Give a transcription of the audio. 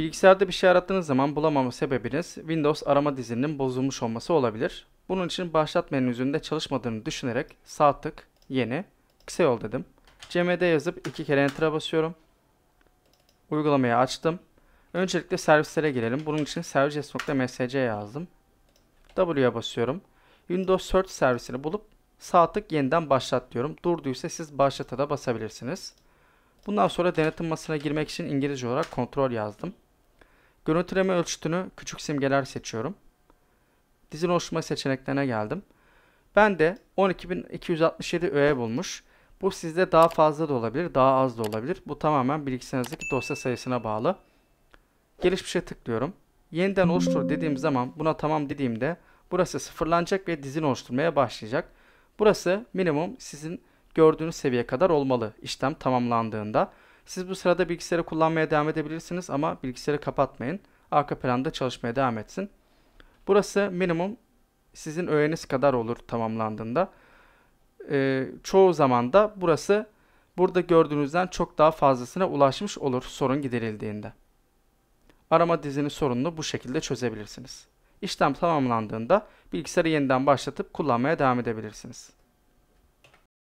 Bilgisayarda bir şey arattığınız zaman bulamama sebebiniz Windows arama dizininin bozulmuş olması olabilir. Bunun için başlat menüsünde çalışmadığını düşünerek sağ tık, yeni, kısa yol dedim. CMD yazıp iki kere enter'a basıyorum. Uygulamayı açtım. Öncelikle servislere girelim. Bunun için services.msc yazdım. W'ye basıyorum. Windows Search servisini bulup sağ tık yeniden başlat diyorum. Durduysa siz başlata da basabilirsiniz. Bundan sonra denetim masasına girmek için İngilizce olarak kontrol yazdım. Görüntüleme ölçütünü küçük simgeler seçiyorum. Dizin oluşturma seçeneklerine geldim. Ben de 12.267 öğe bulmuş. Bu sizde daha fazla da olabilir, daha az da olabilir. Bu tamamen bilgisayarınızdaki dosya sayısına bağlı. Gelişmişe tıklıyorum. Yeniden oluştur dediğim zaman buna tamam dediğimde burası sıfırlanacak ve dizin oluşturmaya başlayacak. Burası minimum sizin gördüğünüz seviye kadar olmalı işlem tamamlandığında. Siz bu sırada bilgisayarı kullanmaya devam edebilirsiniz ama bilgisayarı kapatmayın. Arka planda çalışmaya devam etsin. Burası minimum sizin öğeniz kadar olur tamamlandığında. Ee, çoğu zaman da burası burada gördüğünüzden çok daha fazlasına ulaşmış olur sorun giderildiğinde. Arama dizini sorununu bu şekilde çözebilirsiniz. İşlem tamamlandığında bilgisayarı yeniden başlatıp kullanmaya devam edebilirsiniz.